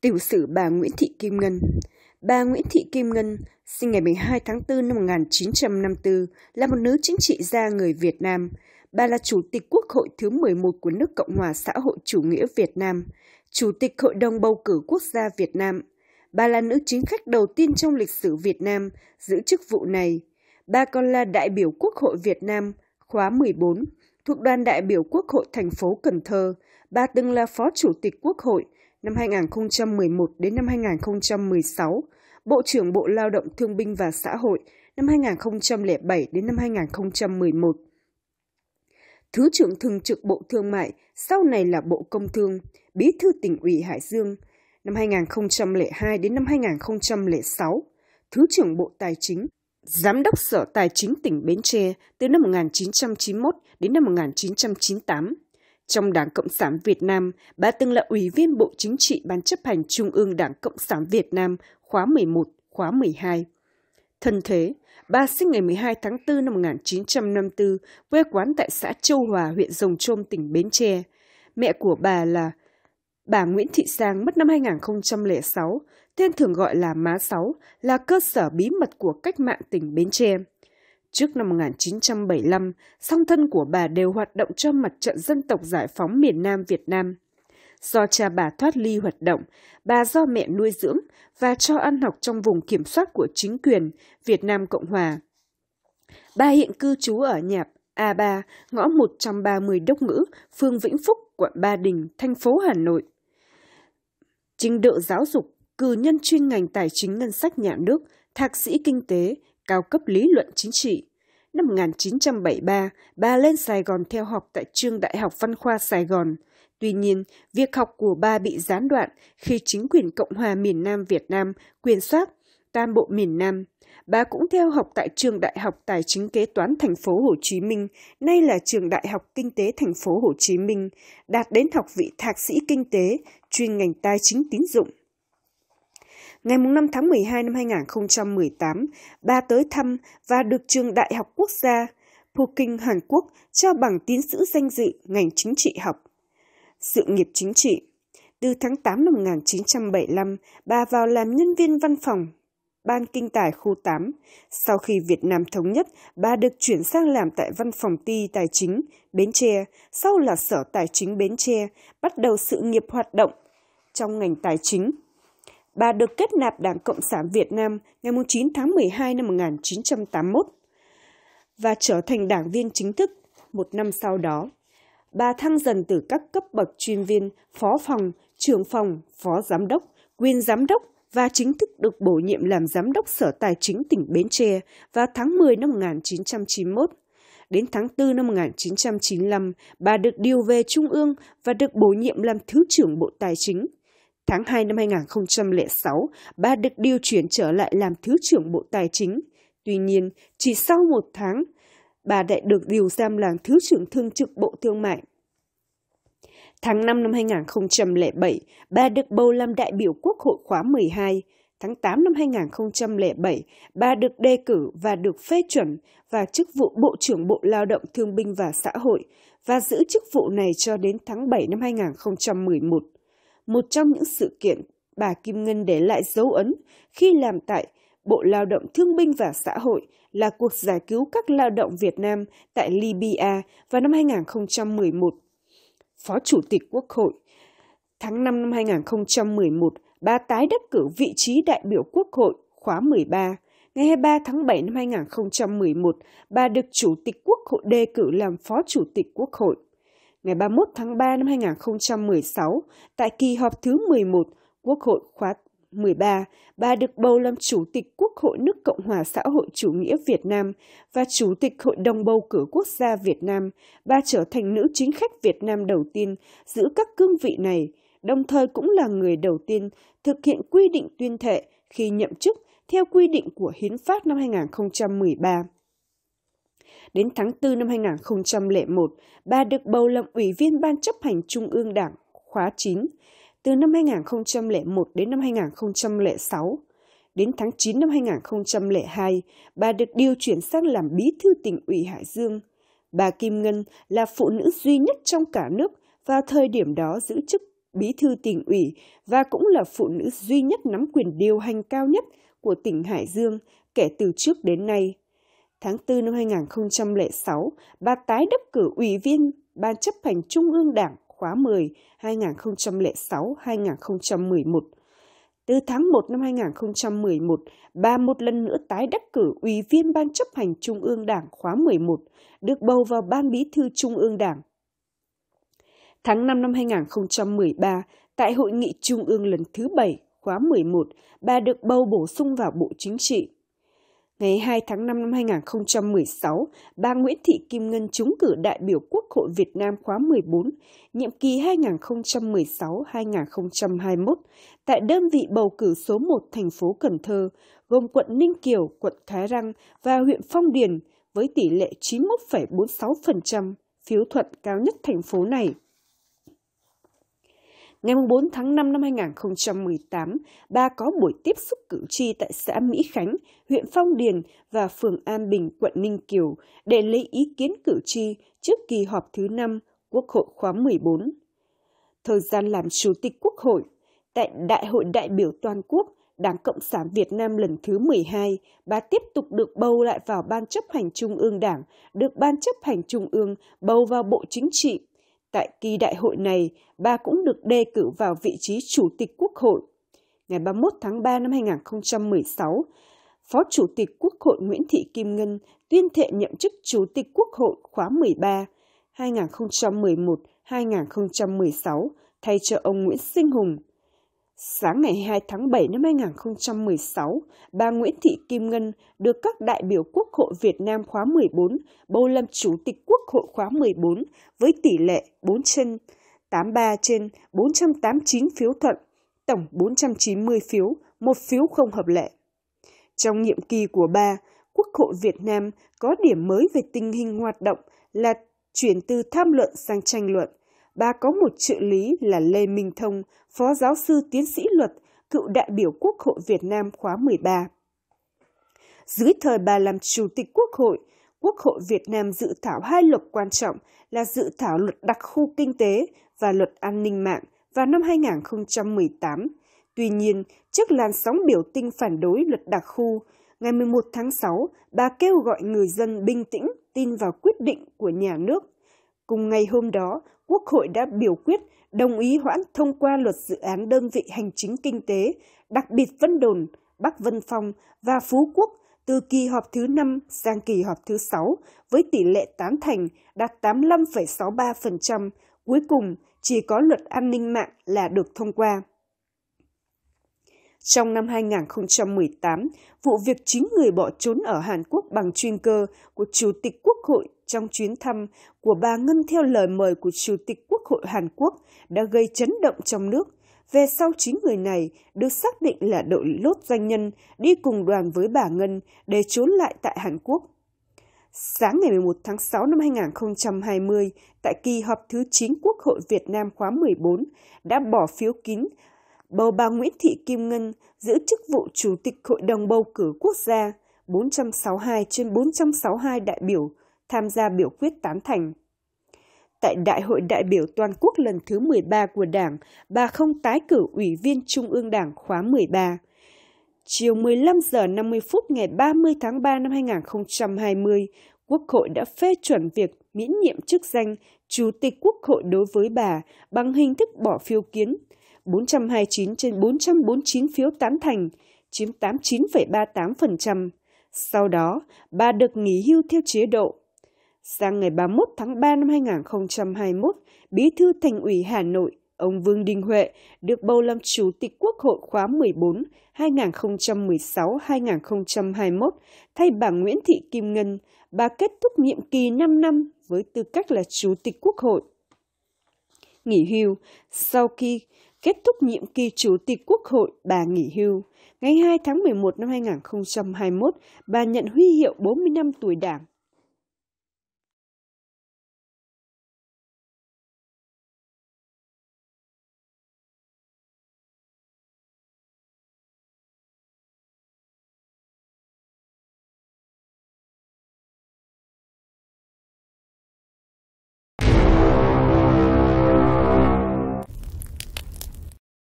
Tiểu sử bà Nguyễn Thị Kim Ngân Bà Nguyễn Thị Kim Ngân, sinh ngày 12 tháng 4 năm 1954, là một nữ chính trị gia người Việt Nam. Bà là Chủ tịch Quốc hội thứ 11 của nước Cộng hòa xã hội chủ nghĩa Việt Nam, Chủ tịch Hội đồng bầu cử quốc gia Việt Nam. Bà là nữ chính khách đầu tiên trong lịch sử Việt Nam giữ chức vụ này. Bà còn là đại biểu Quốc hội Việt Nam khóa 14 thuộc đoàn đại biểu Quốc hội thành phố Cần Thơ. Bà từng là Phó Chủ tịch Quốc hội – năm 2011 đến năm 2016, Bộ trưởng Bộ Lao động Thương binh và Xã hội năm 2007 đến năm 2011. Thứ trưởng Thường trực Bộ Thương mại, sau này là Bộ Công Thương, Bí thư tỉnh ủy Hải Dương, năm 2002 đến năm 2006, Thứ trưởng Bộ Tài chính, Giám đốc Sở Tài chính tỉnh Bến Tre từ năm 1991 đến năm 1998. Trong Đảng Cộng sản Việt Nam, bà từng là Ủy viên Bộ Chính trị Ban chấp hành Trung ương Đảng Cộng sản Việt Nam khóa 11, khóa 12. Thân thế, bà sinh ngày 12 tháng 4 năm 1954, quê quán tại xã Châu Hòa, huyện Rồng Trôm, tỉnh Bến Tre. Mẹ của bà là bà Nguyễn Thị Sang mất năm 2006, tên thường gọi là Má Sáu, là cơ sở bí mật của cách mạng tỉnh Bến Tre. Trước năm 1975, song thân của bà đều hoạt động cho mặt trận dân tộc giải phóng miền Nam Việt Nam. Do cha bà thoát ly hoạt động, bà do mẹ nuôi dưỡng và cho ăn học trong vùng kiểm soát của chính quyền Việt Nam Cộng Hòa. Bà hiện cư trú ở nhà A3, ngõ 130 Đốc Ngữ, phường Vĩnh Phúc, quận Ba Đình, thành phố Hà Nội. Trình độ giáo dục, cử nhân chuyên ngành tài chính ngân sách nhà nước, thạc sĩ kinh tế, cao cấp lý luận chính trị. Năm 1973, bà lên Sài Gòn theo học tại Trường Đại học Văn khoa Sài Gòn. Tuy nhiên, việc học của bà bị gián đoạn khi chính quyền Cộng hòa miền Nam Việt Nam quyền soát Tam Bộ miền Nam. Bà cũng theo học tại Trường Đại học Tài chính Kế toán Thành phố Hồ Chí Minh, nay là Trường Đại học Kinh tế Thành phố Hồ Chí Minh, đạt đến học vị Thạc sĩ Kinh tế, chuyên ngành tài chính tín dụng. Ngày 5 tháng 12 năm 2018, bà tới thăm và được Trường Đại học Quốc gia Peking, Hàn Quốc trao bằng tiến sĩ danh dự ngành chính trị học. Sự nghiệp chính trị Từ tháng 8 năm 1975, bà vào làm nhân viên văn phòng Ban Kinh tài khu 8. Sau khi Việt Nam thống nhất, bà được chuyển sang làm tại văn phòng ty tài chính Bến Tre, sau là Sở Tài chính Bến Tre, bắt đầu sự nghiệp hoạt động trong ngành tài chính bà được kết nạp Đảng Cộng sản Việt Nam ngày 9 tháng 12 năm 1981 và trở thành đảng viên chính thức một năm sau đó. Bà thăng dần từ các cấp bậc chuyên viên, phó phòng, trưởng phòng, phó giám đốc, quyền giám đốc và chính thức được bổ nhiệm làm giám đốc Sở Tài chính tỉnh Bến Tre vào tháng 10 năm 1991. Đến tháng 4 năm 1995, bà được điều về Trung ương và được bổ nhiệm làm Thứ trưởng Bộ Tài chính – Tháng 2 năm 2006, bà được điều chuyển trở lại làm Thứ trưởng Bộ Tài chính. Tuy nhiên, chỉ sau một tháng, bà đã được điều giam làm Thứ trưởng Thương trực Bộ Thương mại. Tháng 5 năm 2007, bà được bầu làm đại biểu Quốc hội khóa 12. Tháng 8 năm 2007, bà được đề cử và được phê chuẩn vào chức vụ Bộ trưởng Bộ Lao động Thương binh và Xã hội và giữ chức vụ này cho đến tháng 7 năm 2011 một trong những sự kiện bà Kim Ngân để lại dấu ấn khi làm tại Bộ Lao động Thương binh và Xã hội là cuộc giải cứu các lao động Việt Nam tại Libya vào năm 2011. Phó Chủ tịch Quốc hội Tháng 5 năm 2011, bà tái đắc cử vị trí đại biểu Quốc hội khóa 13. Ngày 23 tháng 7 năm 2011, bà được Chủ tịch Quốc hội đề cử làm Phó Chủ tịch Quốc hội ngày 31 tháng 3 năm 2016 tại kỳ họp thứ 11 Quốc hội khóa 13, bà được bầu làm Chủ tịch Quốc hội nước Cộng hòa xã hội chủ nghĩa Việt Nam và Chủ tịch Hội đồng bầu cử quốc gia Việt Nam. Bà trở thành nữ chính khách Việt Nam đầu tiên giữ các cương vị này, đồng thời cũng là người đầu tiên thực hiện quy định tuyên thệ khi nhậm chức theo quy định của Hiến pháp năm 2013. Đến tháng 4 năm 2001, bà được bầu làm Ủy viên Ban chấp hành Trung ương Đảng, khóa 9, từ năm 2001 đến năm 2006. Đến tháng 9 năm 2002, bà được điều chuyển sang làm bí thư tỉnh ủy Hải Dương. Bà Kim Ngân là phụ nữ duy nhất trong cả nước vào thời điểm đó giữ chức bí thư tỉnh ủy và cũng là phụ nữ duy nhất nắm quyền điều hành cao nhất của tỉnh Hải Dương kể từ trước đến nay. Tháng 4 năm 2006, bà tái đắc cử Ủy viên Ban chấp hành Trung ương Đảng khóa 10 2006-2011. Từ tháng 1 năm 2011, bà một lần nữa tái đắc cử Ủy viên Ban chấp hành Trung ương Đảng khóa 11, được bầu vào Ban Bí thư Trung ương Đảng. Tháng 5 năm 2013, tại Hội nghị Trung ương lần thứ 7, khóa 11, bà được bầu bổ sung vào Bộ Chính trị. Ngày 2 tháng 5 năm 2016, bà Nguyễn Thị Kim Ngân trúng cử đại biểu Quốc hội Việt Nam khóa 14, nhiệm kỳ 2016-2021 tại đơn vị bầu cử số 1 thành phố Cần Thơ, gồm quận Ninh Kiều, quận Cái Răng và huyện Phong Điền với tỷ lệ 91,46% phiếu thuận cao nhất thành phố này. Ngày 4 tháng 5 năm 2018, bà có buổi tiếp xúc cử tri tại xã Mỹ Khánh, huyện Phong Điền và phường An Bình, quận Ninh Kiều để lấy ý kiến cử tri trước kỳ họp thứ 5 Quốc hội khóa 14. Thời gian làm Chủ tịch Quốc hội, tại Đại hội đại biểu toàn quốc Đảng Cộng sản Việt Nam lần thứ 12, bà tiếp tục được bầu lại vào Ban chấp hành Trung ương Đảng, được Ban chấp hành Trung ương bầu vào Bộ Chính trị Tại kỳ đại hội này, bà cũng được đề cử vào vị trí Chủ tịch Quốc hội. Ngày 31 tháng 3 năm 2016, Phó Chủ tịch Quốc hội Nguyễn Thị Kim Ngân tuyên thệ nhậm chức Chủ tịch Quốc hội khóa 13 2011-2016 thay cho ông Nguyễn Sinh Hùng Sáng ngày 2 tháng 7 năm 2016, bà Nguyễn Thị Kim Ngân được các đại biểu Quốc hội Việt Nam khóa 14 bầu làm Chủ tịch Quốc hội khóa 14 với tỷ lệ 4 trên 83 trên 489 phiếu thuận, tổng 490 phiếu, một phiếu không hợp lệ. Trong nhiệm kỳ của bà, Quốc hội Việt Nam có điểm mới về tình hình hoạt động là chuyển từ tham luận sang tranh luận, bà có một trợ lý là Lê Minh Thông, phó giáo sư tiến sĩ luật, cựu đại biểu Quốc hội Việt Nam khóa 13. Dưới thời bà làm chủ tịch Quốc hội, Quốc hội Việt Nam dự thảo hai luật quan trọng là dự thảo luật đặc khu kinh tế và luật an ninh mạng vào năm 2018. Tuy nhiên, trước làn sóng biểu tình phản đối luật đặc khu, ngày 11 tháng 6, bà kêu gọi người dân bình tĩnh tin vào quyết định của nhà nước Cùng ngày hôm đó, Quốc hội đã biểu quyết đồng ý hoãn thông qua luật dự án đơn vị hành chính kinh tế, đặc biệt Vân Đồn, Bắc Vân Phong và Phú Quốc từ kỳ họp thứ 5 sang kỳ họp thứ 6 với tỷ lệ tán thành đạt 85,63%, cuối cùng chỉ có luật an ninh mạng là được thông qua. Trong năm 2018, vụ việc chính người bỏ trốn ở Hàn Quốc bằng chuyên cơ của Chủ tịch Quốc hội trong chuyến thăm của bà Ngân theo lời mời của Chủ tịch Quốc hội Hàn Quốc đã gây chấn động trong nước. Về sau chính người này được xác định là đội lốt doanh nhân đi cùng đoàn với bà Ngân để trốn lại tại Hàn Quốc. Sáng ngày 11 tháng 6 năm 2020, tại kỳ họp thứ 9 Quốc hội Việt Nam khóa 14, đã bỏ phiếu kín bầu bà Nguyễn Thị Kim Ngân giữ chức vụ Chủ tịch Hội đồng Bầu cử Quốc gia 462 trên 462 đại biểu tham gia biểu quyết tán thành. Tại Đại hội đại biểu toàn quốc lần thứ 13 của Đảng, bà không tái cử Ủy viên Trung ương Đảng khóa 13. Chiều 15 giờ 50 phút ngày 30 tháng 3 năm 2020, Quốc hội đã phê chuẩn việc miễn nhiệm chức danh Chủ tịch Quốc hội đối với bà bằng hình thức bỏ phiếu kiến 429 trên 449 phiếu tán thành, chiếm 89,38%. Sau đó, bà được nghỉ hưu theo chế độ Sang ngày 31 tháng 3 năm 2021, Bí thư Thành ủy Hà Nội, ông Vương Đình Huệ được bầu làm Chủ tịch Quốc hội khóa 14 2016-2021 thay bà Nguyễn Thị Kim Ngân. Bà kết thúc nhiệm kỳ 5 năm với tư cách là Chủ tịch Quốc hội. Nghỉ hưu Sau khi kết thúc nhiệm kỳ Chủ tịch Quốc hội, bà nghỉ hưu. Ngày 2 tháng 11 năm 2021, bà nhận huy hiệu 40 năm tuổi đảng